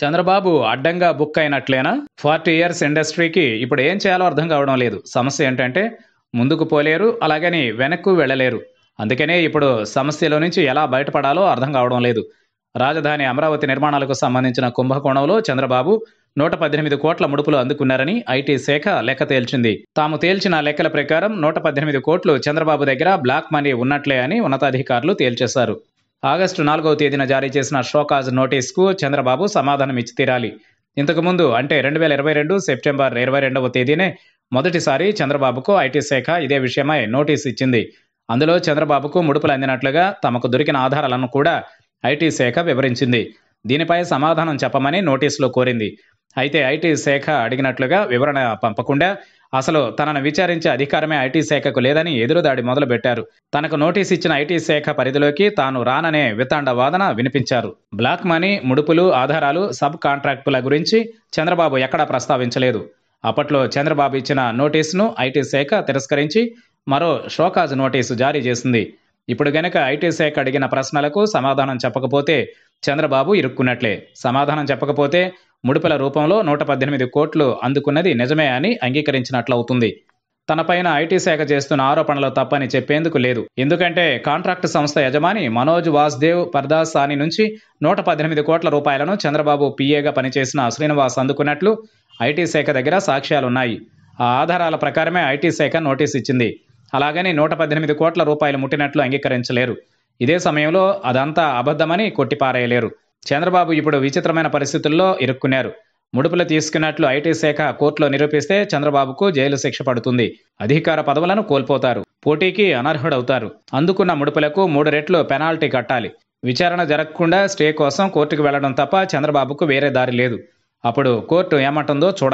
చంద్రబాబు అడ్డంగా book అయినట్లేనా forty years ఇండస్ట్రీకి ఇప్పుడు ఏం చేయాలో అర్థం కావడం లేదు సమస్య ఏంటంటే ముందుకు పోలేరు అలాగని వెనక్కు వెళ్ళలేరు అందుకనే ఇప్పుడు సమస్యలో నుంచి ఎలా బయటపడాలో అర్థం కావడం లేదు రాజధాని అమరావతి నిర్మాణాలకు సంబంధించిన కుంభకోణంలో చంద్రబాబు నూట పద్దెనిమిది కోట్ల ముడుపులు అందుకున్నారని ఐటీ శాఖ లెక్క తేల్చింది తాము తేల్చిన లెక్కల ప్రకారం నూట పద్దెనిమిది కోట్లు చంద్రబాబు దగ్గర బ్లాక్ మనీ ఉన్నట్లే అని ఉన్నతాధికారులు తేల్చేశారు ఆగస్టు నాలుగవ తేదీన జారీ చేసిన షోకాజ్ నోటీస్కు చంద్రబాబు సమాధానం ఇచ్చి తీరాలి ఇంతకుముందు అంటే రెండు వేల ఇరవై రెండు సెప్టెంబర్ ఇరవై రెండవ తేదీనే మొదటిసారి చంద్రబాబుకు ఐటీ శాఖ ఇదే విషయమై నోటీస్ ఇచ్చింది అందులో చంద్రబాబుకు ముడుపులు అందినట్లుగా తమకు దొరికిన ఆధారాలను కూడా ఐటీ శాఖ వివరించింది దీనిపై సమాధానం చెప్పమని నోటీసులో కోరింది అయితే ఐటీ శాఖ అడిగినట్లుగా వివరణ పంపకుండా అసలు తనను విచారించే అధికారమే ఐటీ శాఖకు లేదని ఎదురుదాడి మొదలుపెట్టారు తనకు నోటీస్ ఇచ్చిన ఐటీ శాఖ పరిధిలోకి తాను రాననే వితాండ వాదన వినిపించారు బ్లాక్ మనీ ముడుపులు ఆధారాలు సబ్ కాంట్రాక్టుల గురించి చంద్రబాబు ఎక్కడా ప్రస్తావించలేదు అప్పట్లో చంద్రబాబు ఇచ్చిన నోటీసును ఐటీ శాఖ తిరస్కరించి మరో షోకాజ్ నోటీసు జారీ చేసింది ఇప్పుడు గనక ఐటీ శాఖ అడిగిన ప్రశ్నలకు సమాధానం చెప్పకపోతే చంద్రబాబు ఇరుక్కున్నట్లే సమాధానం చెప్పకపోతే ముడుపుల రూపంలో నూట పద్దెనిమిది కోట్లు అందుకున్నది నిజమే అని అంగీకరించినట్లవుతుంది తనపైన ఐటీ శాఖ చేస్తున్న ఆరోపణలు తప్పని చెప్పేందుకు లేదు ఎందుకంటే కాంట్రాక్టు సంస్థ యజమాని మనోజ్ వాస్దేవ్ పర్దాస్ సానీ నుంచి నూట పద్దెనిమిది కోట్ల రూపాయలను చంద్రబాబు పీఏగా పనిచేసిన శ్రీనివాస్ అందుకున్నట్లు ఐటీ శాఖ దగ్గర సాక్ష్యాలున్నాయి ఆ ఆధారాల ప్రకారమే ఐటీ శాఖ నోటీస్ ఇచ్చింది అలాగని నూట పద్దెనిమిది కోట్ల రూపాయలు ముట్టినట్లు అంగీకరించలేరు ఇదే సమయంలో అదంతా అబద్ధమని కొట్టిపారేయలేరు చంద్రబాబు ఇప్పుడు విచిత్రమైన పరిస్థితుల్లో ఇరుక్కున్నారు ముడుపులు తీసుకున్నట్లు ఐటీ శాఖ కోర్టులో నిరూపిస్తే చంద్రబాబుకు జైలు శిక్ష పడుతుంది అధికార పదవులను కోల్పోతారు పోటీకి అనర్హుడవుతారు అందుకున్న ముడుపులకు మూడు రెట్లు పెనాల్టీ కట్టాలి విచారణ జరగకుండా స్టే కోసం కోర్టుకు వెళ్లడం తప్ప చంద్రబాబుకు వేరే దారి లేదు అప్పుడు కోర్టు ఏమంటుందో చూడాలి